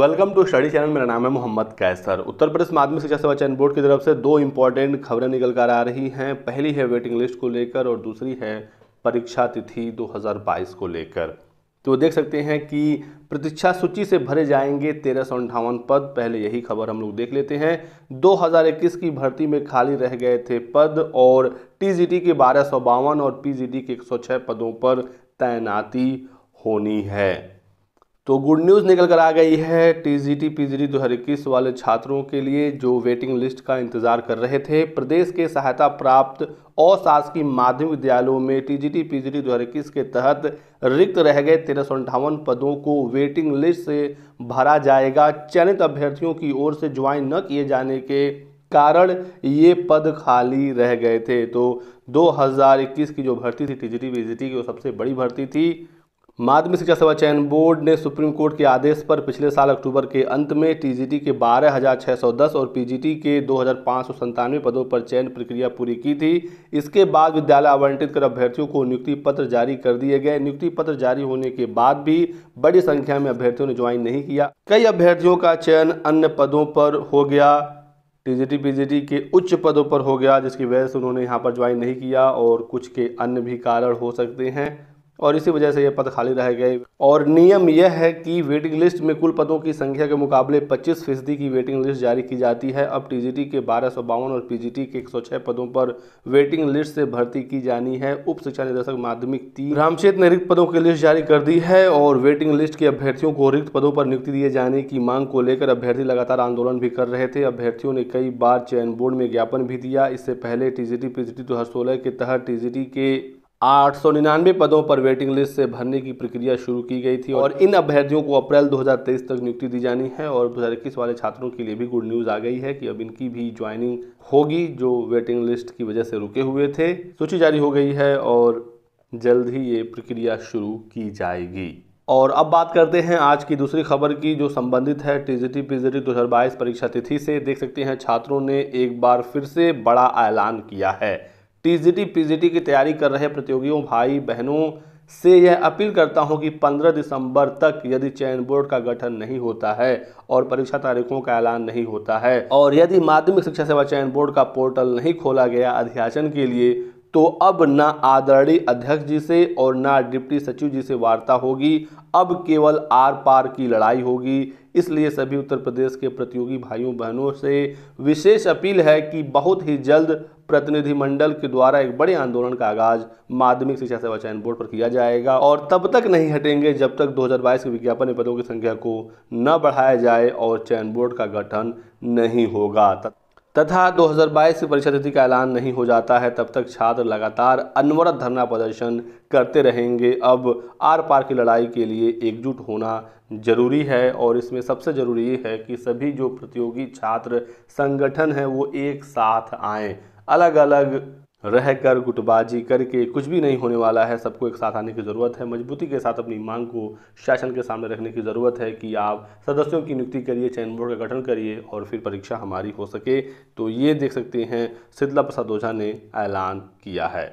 welcome to study channel मेरा नाम है मोहम्मद कैसर उत्तर प्रदेश माध्यमिक शिक्षा सेवा चयन बोर्ड की तरफ से दो इंपॉर्टेंट खबरें निकल कर आ रही हैं पहली है वेटिंग लिस्ट को लेकर और दूसरी है परीक्षा तिथि 2022 को लेकर तो देख सकते हैं कि प्रतीक्षा सूची से भरे जाएंगे तेरह सौ अंठावन पद पहले यही खबर हम लोग देख लेते हैं 2021 की भर्ती में खाली रह गए थे पद और टी के बारह सौ बावन और पी के एक पदों पर तैनाती होनी है तो गुड न्यूज़ निकल कर आ गई है T G T P G T दो हज़ार इक्कीस वाले छात्रों के लिए जो वेटिंग लिस्ट का इंतज़ार कर रहे थे प्रदेश के सहायता प्राप्त अशासकीय माध्यमिक विद्यालयों में T G T P G T दो हज़ार इक्कीस के तहत रिक्त रह गए तेरह सौ अंठावन पदों को वेटिंग लिस्ट से भरा जाएगा चयनित अभ्यर्थियों की ओर से ज्वाइन न किए जाने के कारण ये पद खाली रह गए थे तो इक्कीस की जो भर्ती थी T G T P G T की वो सबसे बड़ी भर्ती थी माध्यमिक शिक्षा सेवा चयन बोर्ड ने सुप्रीम कोर्ट के आदेश पर पिछले साल अक्टूबर के अंत में टीजीटी के 12,610 और पीजीटी के दो पदों पर चयन प्रक्रिया पूरी की थी इसके बाद विद्यालय आवंटित कर अभ्यर्थियों को नियुक्ति पत्र जारी कर दिए गए नियुक्ति पत्र जारी होने के बाद भी बड़ी संख्या में अभ्यर्थियों ने ज्वाइन नहीं किया कई अभ्यर्थियों का चयन अन्य पदों पर हो गया टीजीटी पीजीटी के उच्च पदों पर हो गया जिसकी वजह से उन्होंने यहाँ पर ज्वाइन नहीं किया और कुछ के अन्य भी कारण हो सकते हैं और इसी वजह से यह पद खाली रह गए और नियम यह है कि वेटिंग लिस्ट में कुल पदों की संख्या के मुकाबले 25 फीसदी की वेटिंग लिस्ट जारी की जाती है अब टीजीटी के बारह और पीजीटी के 106 पदों पर वेटिंग लिस्ट से भर्ती की जानी है उप शिक्षा निदेशक माध्यमिक तीन रामचेत ने रिक्त पदों की लिस्ट जारी कर दी है और वेटिंग लिस्ट के अभ्यर्थियों को रिक्त पदों पर नियुक्ति दिए जाने की मांग को लेकर अभ्यर्थी लगातार आंदोलन भी कर रहे थे अभ्यर्थियों ने कई बार चयन बोर्ड में ज्ञापन भी दिया इससे पहले टीजीटी पीजीटी दो के तहत टीजीटी के 899 पदों पर वेटिंग लिस्ट से भरने की प्रक्रिया शुरू की गई थी और इन अभ्यर्थियों को अप्रैल 2023 तक नियुक्ति दी जानी है और दो वाले छात्रों के लिए भी गुड न्यूज़ आ गई है कि अब इनकी भी ज्वाइनिंग होगी जो वेटिंग लिस्ट की वजह से रुके हुए थे सूची जारी हो गई है और जल्द ही ये प्रक्रिया शुरू की जाएगी और अब बात करते हैं आज की दूसरी खबर की जो संबंधित है टीजीटी पीजीटी दो हज़ार बाईस परीक्षा तिथि से देख सकते हैं छात्रों ने एक बार फिर से बड़ा ऐलान किया है टीजीटी पीजीटी की तैयारी कर रहे प्रतियोगियों भाई बहनों से यह अपील करता हूं कि 15 दिसंबर तक यदि चयन बोर्ड का गठन नहीं होता है और परीक्षा तारीखों का ऐलान नहीं होता है और यदि माध्यमिक शिक्षा सेवा चयन बोर्ड का पोर्टल नहीं खोला गया अध्याचन के लिए तो अब ना आदरणीय अध्यक्ष जी से और ना डिप्टी सचिव जी से वार्ता होगी अब केवल आर पार की लड़ाई होगी इसलिए सभी उत्तर प्रदेश के प्रतियोगी भाइयों बहनों से विशेष अपील है कि बहुत ही जल्द प्रतिनिधिमंडल के द्वारा एक बड़े आंदोलन का आगाज माध्यमिक शिक्षा सेवा चयन बोर्ड पर किया जाएगा और तब तक नहीं हटेंगे जब तक 2022 के विज्ञापन पदों की संख्या को न बढ़ाया जाए और चयन बोर्ड का गठन नहीं होगा तथा 2022 से परीक्षा तिथि का ऐलान नहीं हो जाता है तब तक छात्र लगातार अनवरत धरना प्रदर्शन करते रहेंगे अब आर पार की लड़ाई के लिए एकजुट होना जरूरी है और इसमें सबसे ज़रूरी ये है कि सभी जो प्रतियोगी छात्र संगठन हैं वो एक साथ आएं अलग अलग रह कर गुटबाजी करके कुछ भी नहीं होने वाला है सबको एक साथ आने की ज़रूरत है मजबूती के साथ अपनी मांग को शासन के सामने रखने की ज़रूरत है कि आप सदस्यों की नियुक्ति करिए चयन बोर्ड का गठन करिए और फिर परीक्षा हमारी हो सके तो ये देख सकते हैं शीतला प्रसाद ओझा ने ऐलान किया है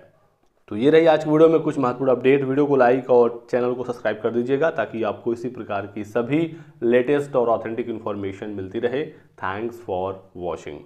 तो ये रही आज की वीडियो में कुछ महत्वपूर्ण अपडेट वीडियो को लाइक और चैनल को सब्सक्राइब कर दीजिएगा ताकि आपको इसी प्रकार की सभी लेटेस्ट और ऑथेंटिक इन्फॉर्मेशन मिलती रहे थैंक्स फॉर वॉचिंग